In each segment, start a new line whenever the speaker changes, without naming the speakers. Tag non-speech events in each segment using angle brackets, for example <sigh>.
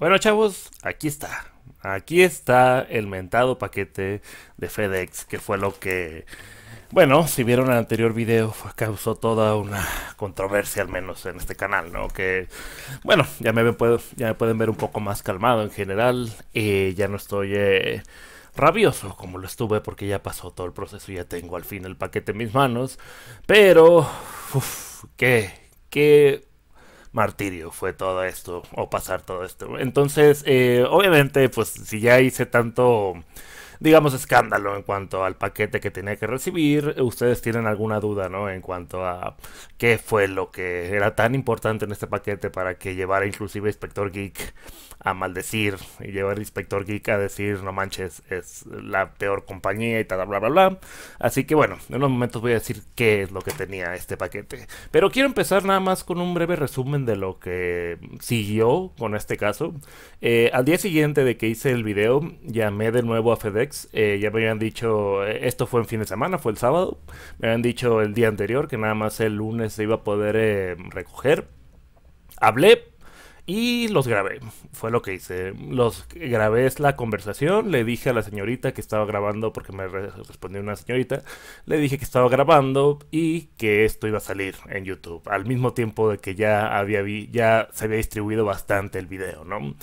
Bueno, chavos, aquí está. Aquí está el mentado paquete de FedEx, que fue lo que... Bueno, si vieron el anterior video, causó toda una controversia, al menos en este canal, ¿no? Que, bueno, ya me, ya me pueden ver un poco más calmado en general. Y eh, ya no estoy eh, rabioso como lo estuve, porque ya pasó todo el proceso y ya tengo al fin el paquete en mis manos. Pero, uff, qué, qué martirio fue todo esto, o pasar todo esto. Entonces, eh, obviamente, pues si ya hice tanto digamos, escándalo en cuanto al paquete que tenía que recibir. Ustedes tienen alguna duda, ¿no? En cuanto a qué fue lo que era tan importante en este paquete para que llevara inclusive a Inspector Geek a maldecir y llevar a Inspector Geek a decir, no manches, es la peor compañía y tal, bla, bla, bla. Así que bueno, en unos momentos voy a decir qué es lo que tenía este paquete. Pero quiero empezar nada más con un breve resumen de lo que siguió con este caso. Eh, al día siguiente de que hice el video, llamé de nuevo a FedEx eh, ya me habían dicho, eh, esto fue en fin de semana, fue el sábado, me habían dicho el día anterior que nada más el lunes se iba a poder eh, recoger. Hablé y los grabé, fue lo que hice. Los grabé es la conversación, le dije a la señorita que estaba grabando, porque me respondió una señorita, le dije que estaba grabando y que esto iba a salir en YouTube, al mismo tiempo de que ya, había ya se había distribuido bastante el video, ¿no?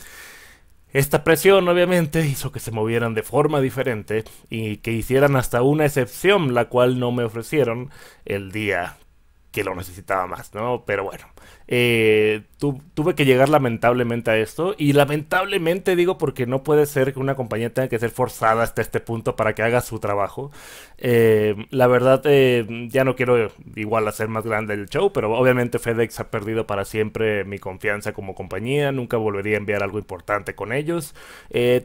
Esta presión obviamente hizo que se movieran de forma diferente y que hicieran hasta una excepción, la cual no me ofrecieron el día que lo necesitaba más, ¿no? Pero bueno, eh, tuve que llegar lamentablemente a esto y lamentablemente digo porque no puede ser que una compañía tenga que ser forzada hasta este punto para que haga su trabajo. Eh, la verdad, eh, ya no quiero igual hacer más grande el show, pero obviamente FedEx ha perdido para siempre mi confianza como compañía, nunca volvería a enviar algo importante con ellos.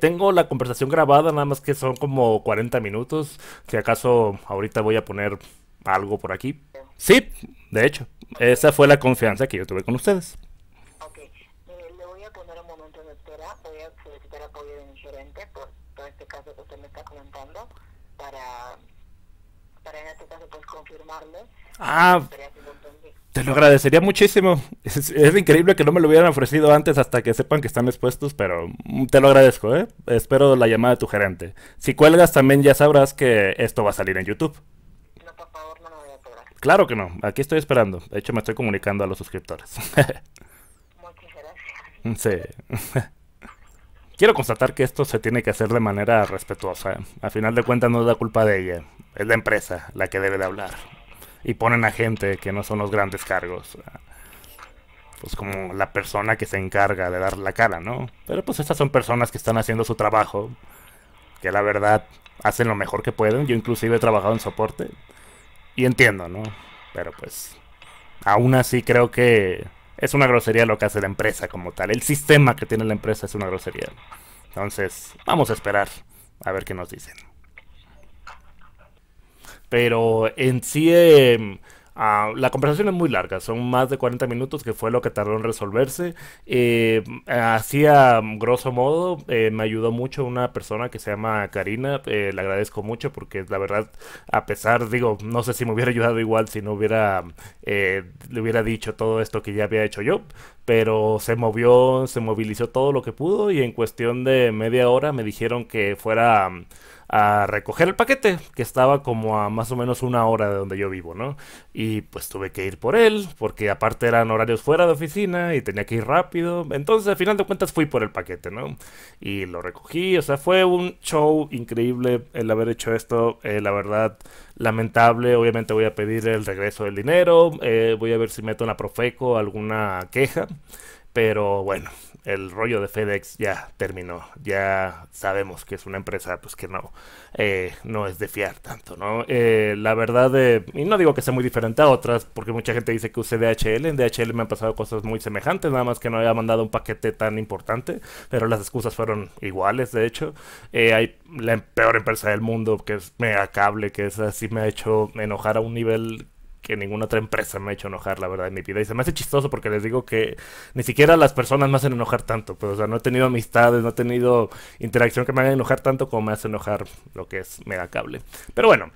tengo la conversación grabada, nada más que son como 40 minutos, si acaso ahorita voy a poner algo por aquí. Sí, de hecho, esa fue la confianza que yo tuve con ustedes. Ok, eh, le voy a poner un momento voy a solicitar apoyo de mi gerente por todo este caso que usted me está comentando, para, en este caso pues Ah, te lo agradecería muchísimo. Es, increíble que no me lo hubieran ofrecido antes hasta que sepan que están expuestos, pero te lo agradezco, ¿eh? Espero la llamada de tu gerente. Si cuelgas también ya sabrás que esto va a salir en YouTube. No, por Claro que no, aquí estoy esperando. De hecho, me estoy comunicando a los suscriptores. Muchas gracias. Sí. <laughs> Quiero constatar que esto se tiene que hacer de manera respetuosa. A final de cuentas no es la culpa de ella, es la empresa la que debe de hablar. Y ponen a gente que no son los grandes cargos. Pues como la persona que se encarga de dar la cara, ¿no? Pero pues estas son personas que están haciendo su trabajo, que la verdad hacen lo mejor que pueden. Yo inclusive he trabajado en soporte y entiendo, ¿no? Pero pues, aún así creo que es una grosería lo que hace la empresa como tal. El sistema que tiene la empresa es una grosería. Entonces, vamos a esperar a ver qué nos dicen. Pero en sí... Em, Ah, la conversación es muy larga, son más de 40 minutos que fue lo que tardó en resolverse. Eh, así hacía, grosso modo, eh, me ayudó mucho una persona que se llama Karina, eh, le agradezco mucho porque la verdad, a pesar, digo, no sé si me hubiera ayudado igual si no hubiera, le hubiera dicho todo esto que ya había hecho yo, pero se movió, se movilizó todo lo que pudo y en cuestión de media hora me dijeron que fuera a recoger el paquete, que estaba como a más o menos una hora de donde yo vivo, ¿no? Y pues tuve que ir por él, porque aparte eran horarios fuera de oficina y tenía que ir rápido. Entonces, al final de cuentas, fui por el paquete, ¿no? Y lo recogí, o sea, fue un show increíble el haber hecho esto, eh, la verdad, lamentable. Obviamente voy a pedir el regreso del dinero, eh, voy a ver si meto en la Profeco alguna queja, pero bueno, el rollo de FedEx ya terminó. Ya sabemos que es una empresa pues que no, eh, no es de fiar tanto, ¿no? Eh, la verdad, de, eh, y no digo que sea muy diferente a otras, porque mucha gente dice que usé DHL. En DHL me han pasado cosas muy semejantes, nada más que no había mandado un paquete tan importante, pero las excusas fueron iguales, de hecho. hay la em-, peor empresa del mundo, que es cable, que es así me ha hecho enojar a un nivel que ninguna otra empresa me ha hecho enojar, la verdad, en mi vida. Y se me hace chistoso porque les digo que ni siquiera las personas me hacen enojar tanto. pero pues, o sea, no he tenido amistades, no he tenido interacción que me haga enojar tanto como me hace enojar lo que es Mega Cable. Pero bueno,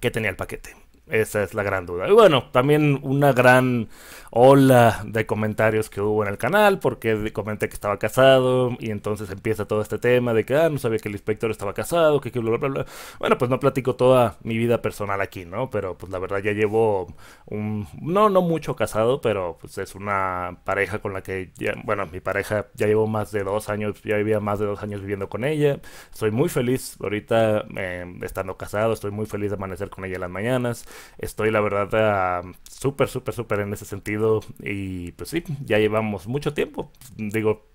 que tenía el paquete. Esa es la gran duda. Y bueno, también una gran ola de comentarios que hubo en el canal, porque comenté que estaba casado, y entonces empieza todo este tema de que, ah, no sabía que el inspector estaba casado, que, bla, bla, bla. Bueno, pues no platico toda mi vida personal aquí, ¿no? Pero pues la verdad ya llevo un, no, no mucho casado, pero pues es una pareja con la que, bueno, mi pareja ya llevo más de dos años, ya vivía más de dos años viviendo con ella. Soy muy feliz ahorita eh, estando casado, estoy muy feliz de amanecer con ella en las mañanas. Estoy la verdad super, ah, súper, súper, súper en ese sentido. Y pues sí, ya llevamos mucho tiempo. Digo,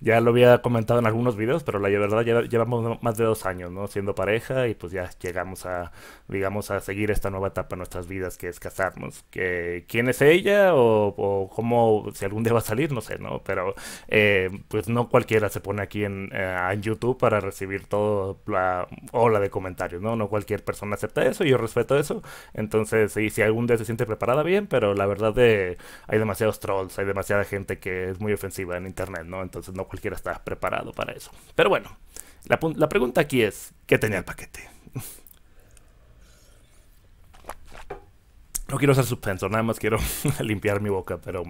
ya lo había comentado en algunos videos, pero la verdad ya llevamos más de dos años, ¿no? Siendo pareja y pues ya llegamos a, digamos, a seguir esta nueva etapa en nuestras vidas que es casarnos. Que, ¿Quién es ella o, cómo, si algún día va a salir? No sé, ¿no? Pero eh, pues no cualquiera se pone aquí en, eh, YouTube para recibir toda la ola de comentarios, ¿no? No cualquier persona acepta eso, y yo respeto eso. Entonces, sí, si algún día se siente preparada, bien, pero la verdad eh, hay demasiados trolls, hay demasiada gente que es muy ofensiva en Internet, ¿no? entonces no cualquiera está preparado para eso. Pero bueno, la, pregunta aquí es, ¿qué tenía el paquete? No quiero ser suspenso, nada más quiero <laughs> limpiar mi boca, pero...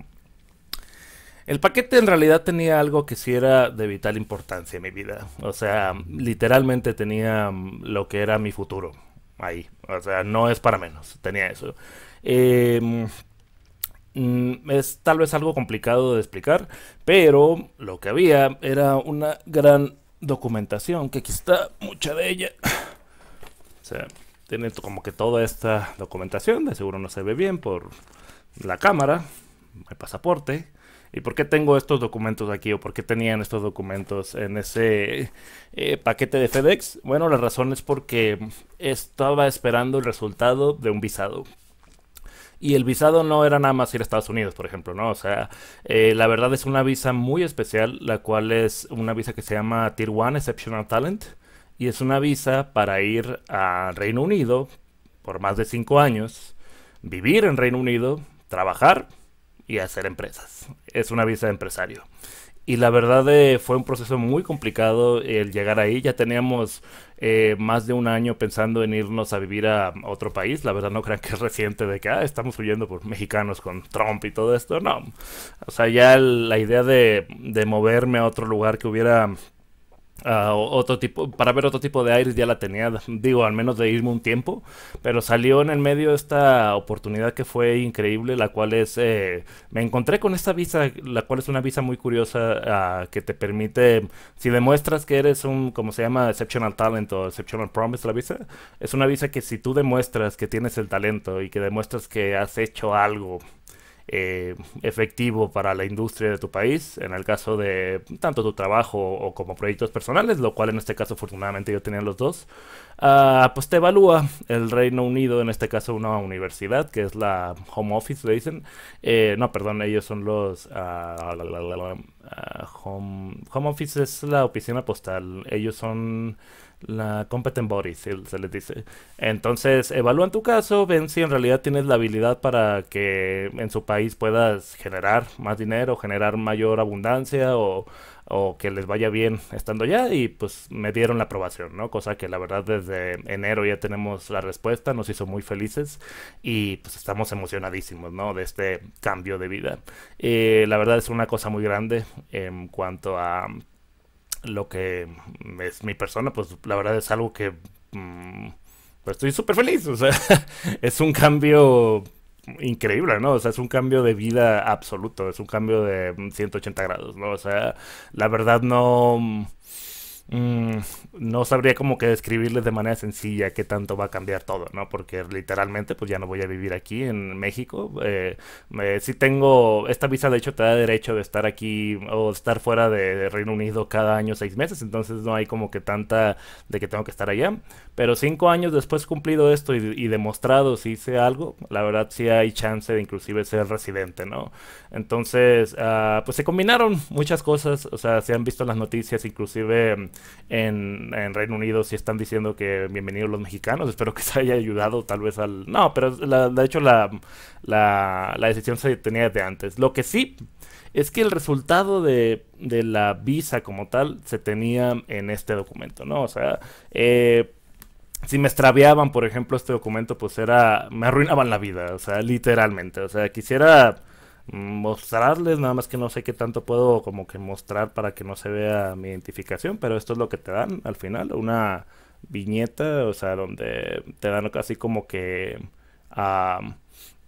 El paquete en realidad tenía algo que sí era de vital importancia en mi vida. O sea, literalmente tenía mm, lo que era mi futuro ahí. O sea, no es para menos, tenía eso. Eh, Mm, es tal vez algo complicado de explicar, pero lo que había era una gran documentación, que aquí está mucha de ella. O sea, tiene como que toda esta documentación, de seguro no se ve bien por la cámara, el pasaporte. ¿Y por qué tengo estos documentos aquí o por qué tenían estos documentos en ese eh, paquete de FedEx? Bueno, la razón es porque estaba esperando el resultado de un visado y el visado no era nada más ir a Estados Unidos, por ejemplo, ¿no? O sea, eh, la verdad es una visa muy especial, la cual es una visa que se llama Tier 1 Exceptional Talent. Y es una visa para ir a Reino Unido por más de cinco años, vivir en Reino Unido, trabajar y hacer empresas. Es una visa de empresario. Y la verdad eh, fue un proceso muy complicado el llegar ahí. Ya teníamos eh, más de un año pensando en irnos a vivir a otro país. La verdad no crean que es reciente de que ah, estamos huyendo por mexicanos con Trump y todo esto. No. O sea, ya la idea de, de moverme a otro lugar que hubiera Ah, otro tipo, para ver otro tipo de Iris ya la tenía, digo, al menos de irme un tiempo, pero salió en el medio esta oportunidad que fue increíble, la cual es, eh, me encontré con esta visa, la cual es una visa muy curiosa ah, que te permite, si demuestras que eres un, como se llama, exceptional talent o exceptional promise, la visa, es una visa que si tú demuestras que tienes el talento y que demuestras que has hecho algo, eh, efectivo para la industria de tu país, en el caso de tanto tu trabajo o como proyectos personales, lo cual en este caso afortunadamente yo tenía los dos, ah, pues te evalúa el Reino Unido, en este caso una universidad, que es la Home Office, le dicen, eh, no, perdón, ellos son los... Ah, ah, home Office es la oficina postal, ellos son la competent body, se, se, les dice. Entonces, evalúan tu caso, ven si en realidad tienes la habilidad para que en su país puedas generar más dinero, generar mayor abundancia o, que les vaya bien estando ya y pues me dieron la aprobación, ¿no? Cosa que la verdad desde enero ya tenemos la respuesta, nos hizo muy felices y pues estamos emocionadísimos, ¿no? De este cambio de vida. Eh, la verdad es una cosa muy grande en cuanto a lo que es mi persona, pues la verdad es algo que mm, pues, estoy súper feliz. O sea, <laughs> es un cambio increíble, ¿no? O sea, es un cambio de vida absoluto, es un cambio de 180 mm, grados, ¿no? O sea, la verdad no... Mm, no sabría como que describirles de manera sencilla qué tanto va a cambiar todo, ¿no? Porque literalmente pues ya no voy a vivir aquí en México. Eh, si tengo, esta visa de hecho te da derecho de estar aquí o estar fuera de, Reino Unido cada año seis meses, entonces no hay como que tanta de que tengo que estar allá. Pero cinco años después cumplido esto y, demostrado si hice algo, la verdad sí hay chance de inclusive ser residente, ¿no? Entonces, ah, pues se combinaron muchas cosas, o sea, se han visto las noticias inclusive en, Reino Unido si están diciendo que bienvenidos los mexicanos. Espero que se haya ayudado tal vez al... No, pero de hecho la, la, decisión se tenía de antes. Lo que sí es que el resultado de, de, la visa como tal se tenía en este documento, ¿no? O sea, eh, si me extraviaban, por ejemplo, este documento, pues era, me arruinaban la vida, o sea, literalmente, o sea, quisiera Mm, mostrarles, nada más que no sé qué tanto puedo como que mostrar para que no se vea mi identificación, pero esto es lo que te dan al final, una viñeta, o sea, donde te dan casi como que a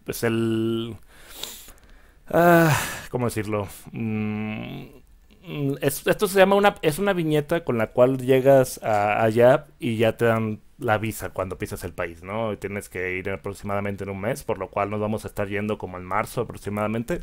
pues el como ah, ¿cómo decirlo? Mm, Mm, esto se llama una, es una viñeta con la cual llegas a, allá y ya te dan la visa cuando pisas el país, ¿no? tienes que ir aproximadamente en un mes, por lo cual nos vamos a estar yendo como en marzo aproximadamente.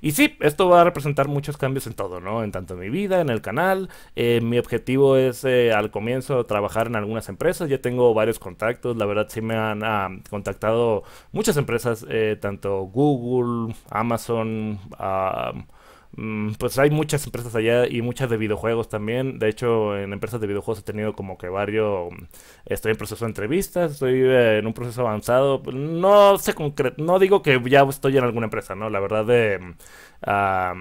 Y sí, esto va a representar muchos cambios en todo, ¿no? En tanto en mi vida, en el canal. Eh, mi objetivo es eh, al comienzo trabajar en algunas empresas. Ya tengo varios contactos. La verdad sí me han ah, contactado muchas empresas, eh, tanto Google, Amazon, ah, Mm, pues hay muchas empresas allá y muchas de videojuegos también. De hecho, en empresas de videojuegos he tenido como que varios... Mm, estoy en proceso de entrevistas, estoy eh, en un proceso avanzado. No sé concreto, no digo que ya estoy en alguna empresa, ¿no? La verdad de... Eh, mm, ah,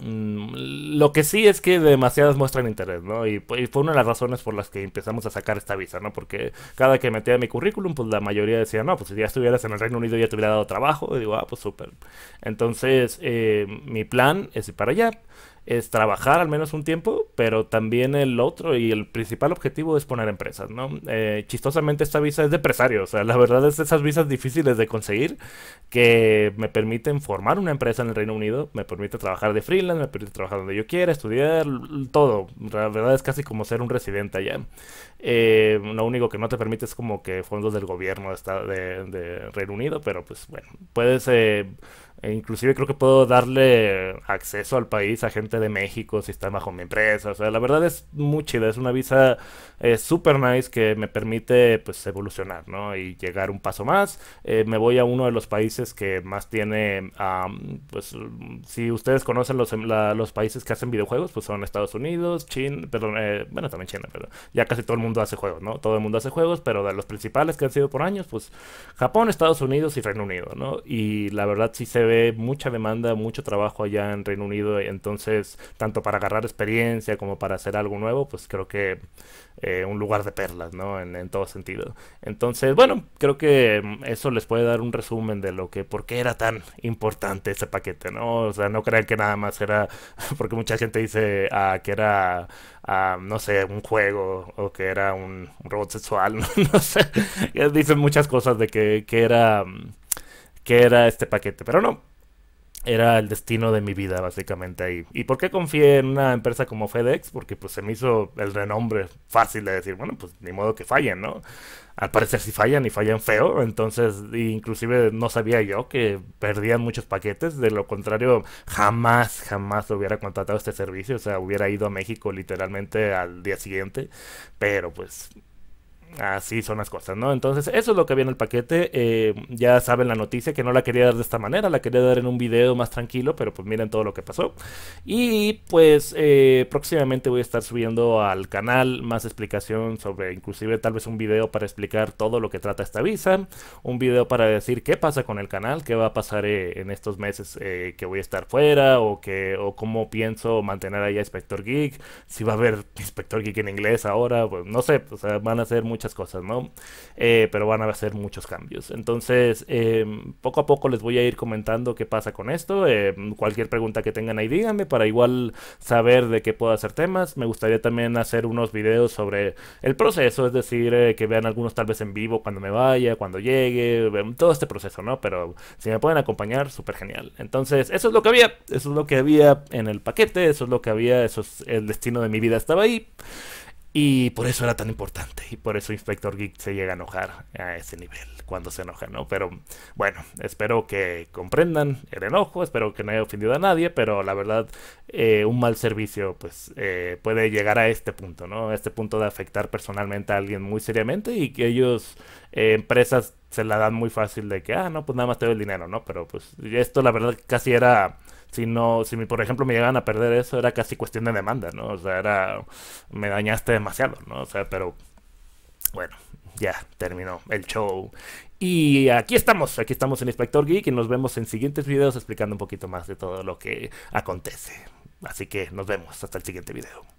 Mm, lo que sí es que demasiadas muestran interés, ¿no? Y, fue una de las razones por las que empezamos a sacar esta visa, ¿no? Porque cada que metía mi currículum, pues la mayoría decía, no, pues si ya estuvieras en el Reino Unido ya te hubiera dado trabajo. Y digo, ah, pues súper. Entonces, eh, mi plan es ir para allá es trabajar al menos un tiempo, pero también el otro y el principal objetivo es poner empresas, ¿no? Eh, chistosamente esta visa es de empresario, o sea, la verdad es esas visas difíciles de conseguir que me permiten formar una empresa en el Reino Unido, me permite trabajar de freelance, me permite trabajar donde yo quiera, estudiar, todo. La verdad es casi como ser un residente allá. Eh, lo único que no te permite es como que fondos del gobierno de, de, Reino Unido, pero pues bueno, puedes... Eh, e inclusive creo que puedo darle acceso al país a gente de México si está bajo mi empresa. O sea, la verdad es muy chida. Es una visa eh, super nice que me permite pues evolucionar, ¿no? Y llegar un paso más. Eh, me voy a uno de los países que más tiene, pues si ustedes conocen los, em, los países que hacen videojuegos, pues son Estados Unidos, China, perdón, eh, bueno, también China, pero ya casi todo el mundo hace juegos, ¿no? Todo el mundo hace juegos, pero de los principales que han sido por años, pues Japón, Estados Unidos y Reino Unido, ¿no? Y la verdad sí se ve mucha demanda, mucho trabajo allá en Reino Unido, entonces tanto para agarrar experiencia como para hacer algo nuevo, pues creo que eh, un lugar de perlas, ¿no? En, todo sentido. Entonces, bueno, creo que mm, eso les puede dar un resumen de lo que, por qué era tan importante ese paquete, ¿no? O sea, no crean que nada más era, <laughs> porque mucha gente dice ah, que era, ah, no sé, un juego o que era un, robot sexual, no, <laughs> no sé. <laughs> Dicen muchas cosas de que, que era... Mm, que era este paquete, pero no. Era el destino de mi vida, básicamente ahí. ¿Y por qué confié en una empresa como FedEx? Porque pues se me hizo el renombre fácil de decir, bueno, pues ni modo que fallen, ¿no? Al parecer si fallan y fallan feo, entonces inclusive no sabía yo que perdían muchos paquetes, de lo contrario jamás, jamás hubiera contratado este servicio, o sea, hubiera ido a México literalmente al día siguiente, pero pues Así son las cosas, ¿no? Entonces, eso es lo que Había en el paquete. Eh, ya saben la noticia que no la quería dar de esta manera, la quería dar en un video más tranquilo, pero pues miren todo lo que pasó. Y pues eh, próximamente voy a estar subiendo al canal más explicación sobre, inclusive tal vez un video para explicar todo lo que trata esta visa, un video para decir qué pasa con el canal, qué va a pasar eh, en estos meses que voy a estar fuera o, que, o cómo pienso mantener allá Inspector Geek, si va a haber Inspector Geek en inglés ahora, pues no sé, van a ser muy muchas cosas, ¿no? Eh, pero van a hacer muchos cambios. Entonces, em, poco a poco les voy a ir comentando qué pasa con esto. Em, cualquier pregunta que tengan ahí, díganme para igual saber de qué puedo hacer temas. Me gustaría también hacer unos videos sobre el proceso, es decir, eh, que vean algunos tal vez en vivo cuando me vaya, cuando llegue, em, todo este proceso, ¿no? Pero si me pueden acompañar, súper genial. Entonces, eso es lo que había, eso es lo que había en el paquete, eso es lo que había, eso es el destino de mi vida, estaba ahí. Y por eso era tan importante. Y por eso Inspector Geek se llega a enojar a ese nivel cuando se enoja, ¿no? Pero bueno, espero que comprendan el enojo. Espero que no haya ofendido a nadie. Pero la verdad, eh, un mal servicio pues eh, puede llegar a este punto, ¿no? A este punto de afectar personalmente a alguien muy seriamente. Y que ellos, eh, empresas, se la dan muy fácil de que, ah, no, pues nada más te doy el dinero, ¿no? Pero pues esto la verdad casi era si no, si por ejemplo me llegaban a perder eso, era casi cuestión de demanda, ¿no? O sea, era, me dañaste demasiado, ¿no? O sea, pero bueno, ya terminó el show. Y aquí estamos, aquí estamos en Inspector Geek y nos vemos en siguientes videos explicando un poquito más de todo lo que acontece. Así que nos vemos, hasta el siguiente video.